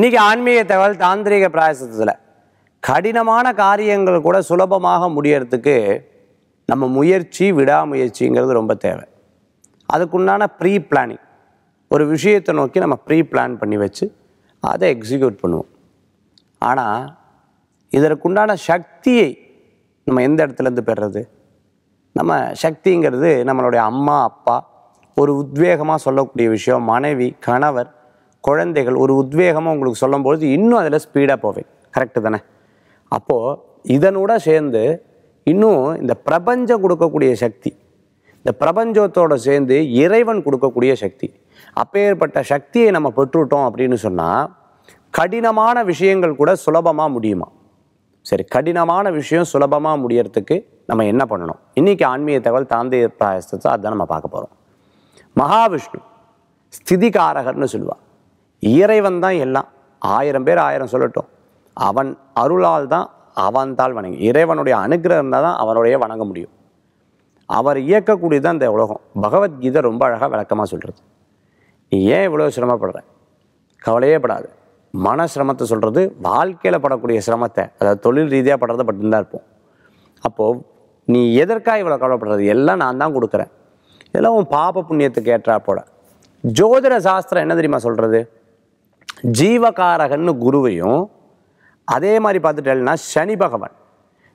இன்றைக்கி ஆன்மீக தகவல் தாந்திரிக பிராயசத்தில் கடினமான காரியங்கள் கூட சுலபமாக முடியறதுக்கு நம்ம முயற்சி விடாமுயற்சிங்கிறது ரொம்ப தேவை அதுக்குண்டான ப்ரீ பிளானிங் ஒரு விஷயத்தை நோக்கி நம்ம ப்ரீ பிளான் பண்ணி வச்சு அதை எக்ஸிக்யூட் பண்ணுவோம் ஆனால் இதற்குண்டான சக்தியை நம்ம எந்த இடத்துலேருந்து பெறுறது நம்ம சக்திங்கிறது நம்மளுடைய அம்மா அப்பா ஒரு உத்வேகமாக சொல்லக்கூடிய விஷயம் மனைவி கணவர் குழந்தைகள் ஒரு உத்வேகமாக உங்களுக்கு சொல்லும் பொழுது இன்னும் அதில் ஸ்பீடாக போவேன் கரெக்டு தானே அப்போது இதனோட சேர்ந்து இன்னும் இந்த பிரபஞ்சம் கொடுக்கக்கூடிய சக்தி இந்த பிரபஞ்சத்தோடு சேர்ந்து இறைவன் கொடுக்கக்கூடிய சக்தி அப்பேற்பட்ட சக்தியை நம்ம பெற்றுவிட்டோம் அப்படின்னு சொன்னால் கடினமான விஷயங்கள் கூட சுலபமாக முடியுமா சரி கடினமான விஷயம் சுலபமாக முடியறதுக்கு நம்ம என்ன பண்ணணும் இன்றைக்கி ஆன்மீக தகவல் தாந்திய பிராயசத்தை அதுதான் நம்ம பார்க்க போகிறோம் மகாவிஷ்ணு ஸ்திதிகாரகர்னு சொல்லுவாள் இறைவன் தான் எல்லாம் ஆயிரம் பேர் ஆயிரம் சொல்லட்டும் அவன் அருளால் தான் அவன் தாள் வணங்கி இறைவனுடைய அனுகிரகம் இருந்தால் தான் அவனுடைய வணங்க முடியும் அவர் இயக்கக்கூடியது தான் இந்த உலகம் பகவத்கீதை ரொம்ப அழகாக விளக்கமாக சொல்கிறது நீ ஏன் இவ்வளோ சிரமப்படுற கவலையே படாது மன சிரமத்தை சொல்கிறது வாழ்க்கையில் படக்கூடிய சிரமத்தை அதாவது தொழில் ரீதியாக படுறதை மட்டும்தான் இருப்போம் அப்போது நீ எதற்காக இவ்வளோ கவலைப்படுறது எல்லாம் நான் தான் கொடுக்குறேன் எல்லாம் உன் பாப புண்ணியத்துக்கு ஏற்றா போட ஜோதிட சாஸ்திரம் என்ன தெரியுமா சொல்கிறது ஜீவகாரகன்னு குருவையும் அதே மாதிரி பார்த்துட்டேன்னா சனி பகவான்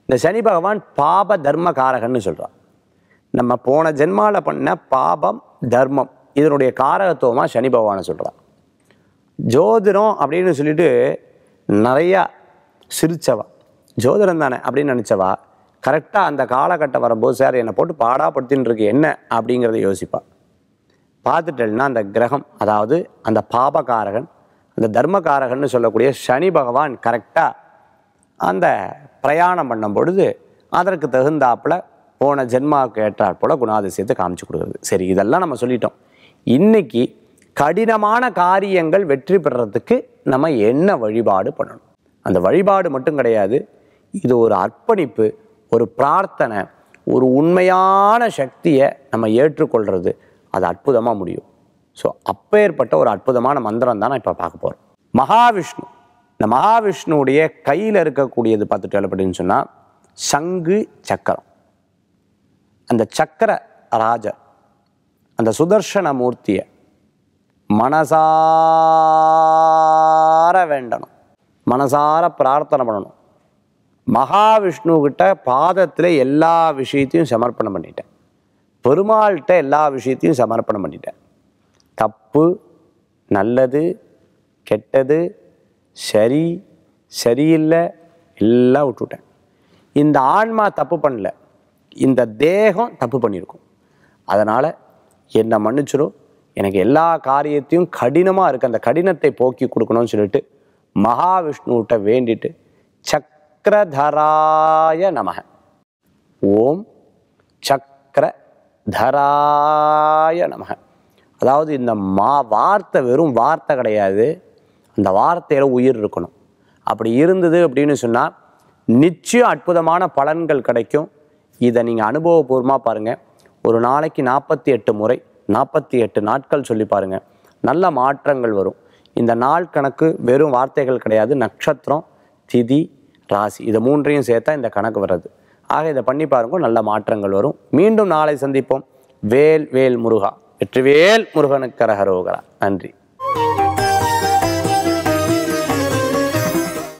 இந்த சனி பகவான் பாப தர்ம காரகன்னு சொல்கிறான் நம்ம போன ஜென்மாவில் பண்ண பாபம் தர்மம் இதனுடைய காரகத்துவமாக சனி பகவானை சொல்கிறான் ஜோதிடம் அப்படின்னு சொல்லிட்டு நிறையா சிரித்தவா ஜோதிடம் தானே அப்படின்னு நினச்சவா கரெக்டாக அந்த காலகட்டம் வரும்போது சார் என்னை போட்டு பாடாப்படுத்தின்னு இருக்கு என்ன அப்படிங்கிறத யோசிப்பாள் பார்த்துட்டேன்னா அந்த கிரகம் அதாவது அந்த பாபகாரகன் அந்த தர்மகாரகன்னு சொல்லக்கூடிய சனி பகவான் கரெக்டாக அந்த பிரயாணம் பண்ணும் பொழுது அதற்கு தகுந்தாப்பில் போன ஜென்மாவுக்கு ஏற்றாற் போல் குணாதிசயத்தை காமிச்சு கொடுக்குறது சரி இதெல்லாம் நம்ம சொல்லிட்டோம் இன்றைக்கி கடினமான காரியங்கள் வெற்றி பெறத்துக்கு நம்ம என்ன வழிபாடு பண்ணணும் அந்த வழிபாடு மட்டும் கிடையாது இது ஒரு அர்ப்பணிப்பு ஒரு பிரார்த்தனை ஒரு உண்மையான சக்தியை நம்ம ஏற்றுக்கொள்கிறது அது அற்புதமாக முடியும் ஸோ அப்பேற்பட்ட ஒரு அற்புதமான மந்திரம் தான் நான் இப்போ பார்க்க போகிறேன் மகாவிஷ்ணு இந்த மகாவிஷ்ணுடைய கையில் இருக்கக்கூடியது பார்த்துட்டு அப்படின்னு சொன்னால் சங்கு சக்கரம் அந்த சக்கர ராஜர் அந்த சுதர்ஷன மூர்த்தியை மனசார வேண்டணும் மனசார பிரார்த்தனை பண்ணணும் மகாவிஷ்ணுக்கிட்ட பாதத்தில் எல்லா விஷயத்தையும் சமர்ப்பணம் பண்ணிட்டேன் பெருமாள்கிட்ட எல்லா விஷயத்தையும் சமர்ப்பணம் பண்ணிட்டேன் தப்பு நல்லது கெட்டது சரி சரியில்லை எல்லாம் விட்டுவிட்டேன் இந்த ஆன்மா தப்பு பண்ணல இந்த தேகம் தப்பு பண்ணியிருக்கும் அதனால் என்னை மன்னிச்சிடும் எனக்கு எல்லா காரியத்தையும் கடினமாக இருக்குது அந்த கடினத்தை போக்கி கொடுக்கணும்னு சொல்லிட்டு மகாவிஷ்ணுவிட்ட வேண்டிட்டு சக்கரதராய நமக ஓம் தராய நமக அதாவது இந்த மா வார்த்தை வெறும் வார்த்தை கிடையாது அந்த வார்த்தையில் உயிர் இருக்கணும் அப்படி இருந்தது அப்படின்னு சொன்னால் நிச்சயம் அற்புதமான பலன்கள் கிடைக்கும் இதை நீங்கள் அனுபவபூர்வமாக பாருங்கள் ஒரு நாளைக்கு நாற்பத்தி எட்டு முறை நாற்பத்தி எட்டு நாட்கள் சொல்லி பாருங்கள் நல்ல மாற்றங்கள் வரும் இந்த நாள் கணக்கு வெறும் வார்த்தைகள் கிடையாது நட்சத்திரம் திதி ராசி இதை மூன்றையும் சேர்த்தா இந்த கணக்கு வர்றது ஆக இதை பண்ணி பாருங்க நல்ல மாற்றங்கள் வரும் மீண்டும் நாளை சந்திப்போம் வேல் வேல் முருகா வெற்றிவேல் முருகனுக்கு நன்றி